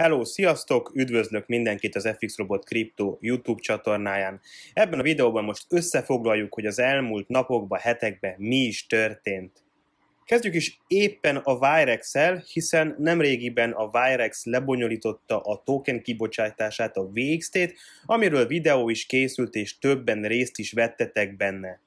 Hello, sziasztok! Üdvözlök mindenkit az FX Robot Crypto YouTube csatornáján. Ebben a videóban most összefoglaljuk, hogy az elmúlt napokban, hetekben mi is történt. Kezdjük is éppen a virex hiszen nemrégiben a Virex lebonyolította a token kibocsátását, a VXT-t, amiről videó is készült és többen részt is vettetek benne.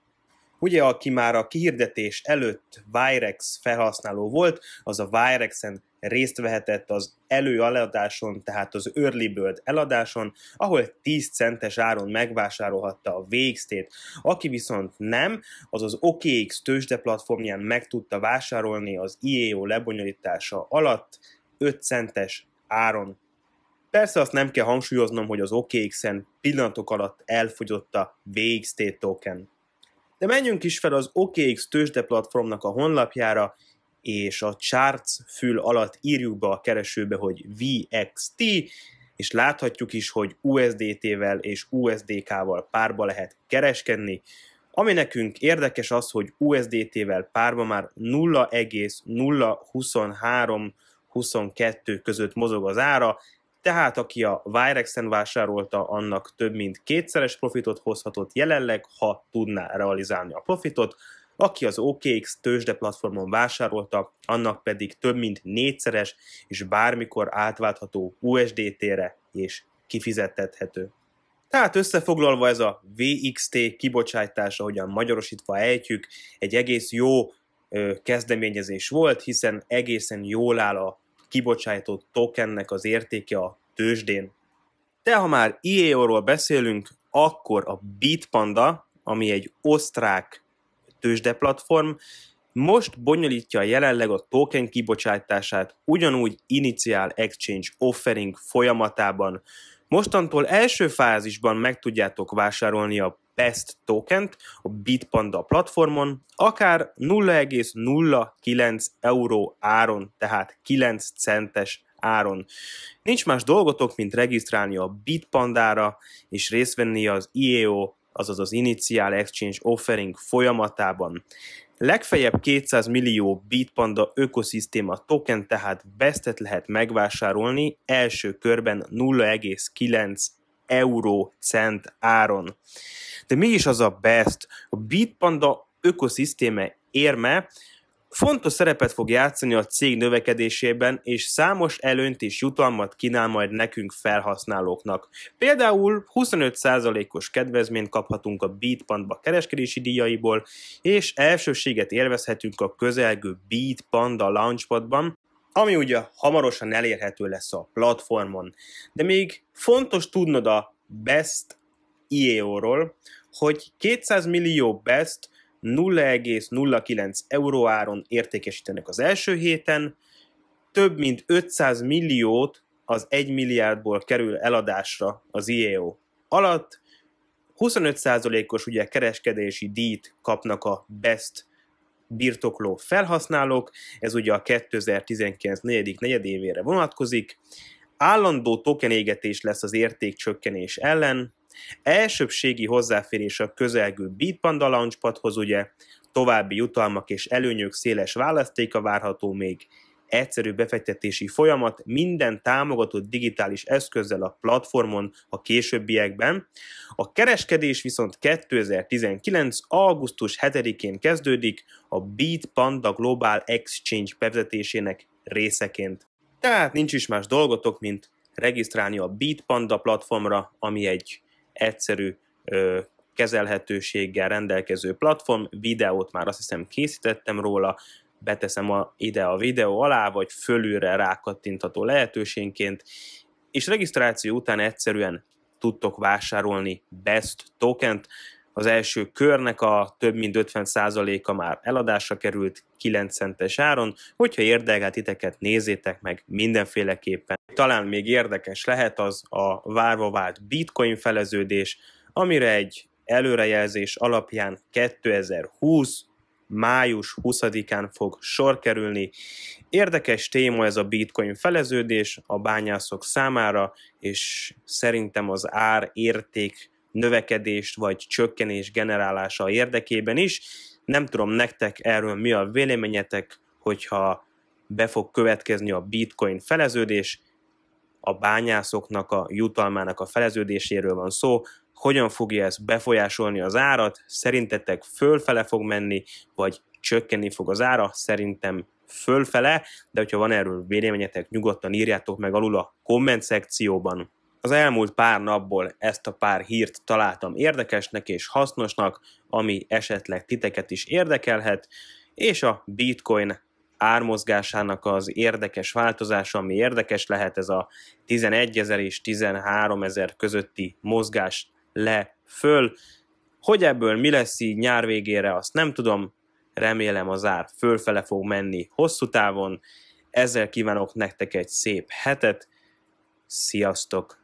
Ugye, aki már a kihirdetés előtt Virex felhasználó volt, az a Virexen részt vehetett az előadáson, tehát az Early Bird eladáson, ahol 10 centes áron megvásárolhatta a VX-tét. Aki viszont nem, az az OKX tőzsde platformján meg tudta vásárolni az IEO lebonyolítása alatt 5 centes áron. Persze azt nem kell hangsúlyoznom, hogy az OKX-en pillanatok alatt elfogyott a VXT token. De menjünk is fel az OKX tőzsde platformnak a honlapjára, és a charts fül alatt írjuk be a keresőbe, hogy VXT, és láthatjuk is, hogy USDT-vel és USDK-val párba lehet kereskedni. Ami nekünk érdekes az, hogy USDT-vel párba már 0,023-22 között mozog az ára, tehát aki a Virexen vásárolta, annak több mint kétszeres profitot hozhatott jelenleg, ha tudná realizálni a profitot, aki az OKX tőzsde platformon vásárolta, annak pedig több mint négyszeres és bármikor átváltható USDT-re és kifizettethető. Tehát összefoglalva ez a VXT kibocsátása, hogyan magyarosítva ejtjük, egy egész jó kezdeményezés volt, hiszen egészen jól áll a kibocsátott tokennek az értéke a tőzsdén. De ha már IEO-ról beszélünk, akkor a Bitpanda, ami egy osztrák tőzsde platform, most bonyolítja jelenleg a token kibocsátását ugyanúgy Initial Exchange Offering folyamatában. Mostantól első fázisban meg tudjátok vásárolni a Best tokent a Bitpanda platformon, akár 0,09 euró áron, tehát 9 centes áron. Nincs más dolgotok, mint regisztrálni a Bitpandára és részt venni az IEO azaz az Initial Exchange Offering folyamatában. Legfeljebb 200 millió Bitpanda ökoszisztéma token tehát bestet lehet megvásárolni első körben 0,9 euró cent áron. De mi is az a best? A Bitpanda ökoszisztéme érme, fontos szerepet fog játszani a cég növekedésében, és számos előnyt és jutalmat kínál majd nekünk felhasználóknak. Például 25%-os kedvezményt kaphatunk a Beatpandba kereskedési díjaiból, és elsőséget élvezhetünk a közelgő Beatpanda launchpadban, ami ugye hamarosan elérhető lesz a platformon. De még fontos tudnod a Best IEO-ról, hogy 200 millió Best 0,09 áron értékesítenek az első héten, több mint 500 milliót az 1 milliárdból kerül eladásra az IEO alatt, 25%-os ugye kereskedési díjt kapnak a best birtokló felhasználók, ez ugye a 2019 negyedik negyedévére vonatkozik, állandó token égetés lesz az értékcsökkenés ellen, Elsőbségi hozzáférés a közelgő Bitpanda Launchpadhoz ugye, további jutalmak és előnyök széles választéka várható még, egyszerű befektetési folyamat minden támogatott digitális eszközzel a platformon a későbbiekben. A kereskedés viszont 2019. augusztus 7-én kezdődik a Beat Panda Global Exchange bevezetésének részeként. Tehát nincs is más dolgotok, mint regisztrálni a Beat Panda platformra, ami egy egyszerű kezelhetőséggel rendelkező platform, videót már azt hiszem készítettem róla, beteszem a, ide a videó alá, vagy fölülre rákattintható lehetőségként, és regisztráció után egyszerűen tudtok vásárolni Best Token-t. Az első körnek a több mint 50%-a már eladásra került 9 centes áron. Hogyha érdekel titeket, nézzétek meg mindenféleképpen talán még érdekes lehet az a várva vált bitcoin feleződés, amire egy előrejelzés alapján 2020 május 20-án fog sor kerülni. Érdekes téma ez a bitcoin feleződés a bányászok számára, és szerintem az ár érték növekedést vagy csökkenés generálása érdekében is. Nem tudom nektek erről mi a véleményetek, hogyha be fog következni a bitcoin feleződés, a bányászoknak a jutalmának a feleződéséről van szó, hogyan fogja ez befolyásolni az árat, szerintetek fölfele fog menni, vagy csökkenni fog az ára, szerintem fölfele, de hogyha van erről véleményetek, nyugodtan írjátok meg alul a komment szekcióban. Az elmúlt pár napból ezt a pár hírt találtam érdekesnek és hasznosnak, ami esetleg titeket is érdekelhet, és a Bitcoin ármozgásának az érdekes változása, ami érdekes lehet, ez a 11 ezer és 13 ezer közötti mozgás le föl. Hogy ebből mi lesz így nyár végére, azt nem tudom, remélem az ár fölfele fog menni hosszú távon. Ezzel kívánok nektek egy szép hetet, sziasztok!